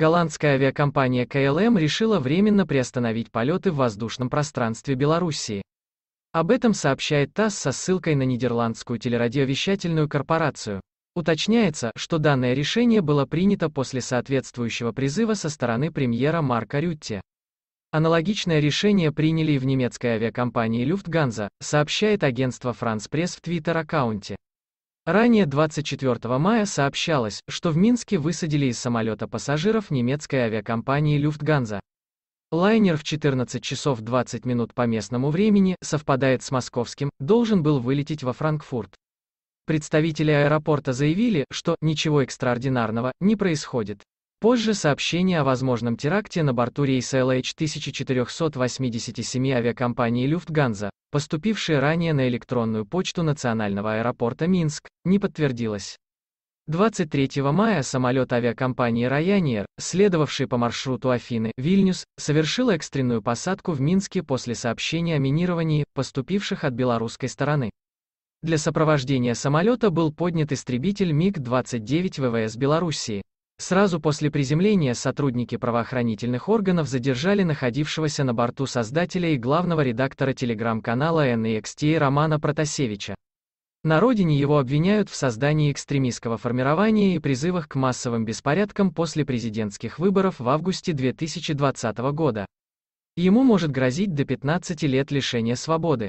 голландская авиакомпания КЛМ решила временно приостановить полеты в воздушном пространстве Белоруссии. Об этом сообщает ТАСС со ссылкой на Нидерландскую телерадиовещательную корпорацию. Уточняется, что данное решение было принято после соответствующего призыва со стороны премьера Марка Рютте. Аналогичное решение приняли и в немецкой авиакомпании Люфтганза, сообщает агентство Франс Пресс в твиттер-аккаунте. Ранее 24 мая сообщалось, что в Минске высадили из самолета пассажиров немецкой авиакомпании «Люфтганза». Лайнер в 14 часов 20 минут по местному времени, совпадает с московским, должен был вылететь во Франкфурт. Представители аэропорта заявили, что ничего экстраординарного не происходит. Позже сообщение о возможном теракте на борту рейса LH-1487 авиакомпании «Люфтганза» поступившее ранее на электронную почту Национального аэропорта Минск, не подтвердилось. 23 мая самолет авиакомпании «Ryanair», следовавший по маршруту Афины, Вильнюс, совершил экстренную посадку в Минске после сообщения о минировании, поступивших от белорусской стороны. Для сопровождения самолета был поднят истребитель МиГ-29 ВВС Белоруссии. Сразу после приземления сотрудники правоохранительных органов задержали находившегося на борту создателя и главного редактора телеграм-канала NXT Романа Протасевича. На родине его обвиняют в создании экстремистского формирования и призывах к массовым беспорядкам после президентских выборов в августе 2020 года. Ему может грозить до 15 лет лишения свободы.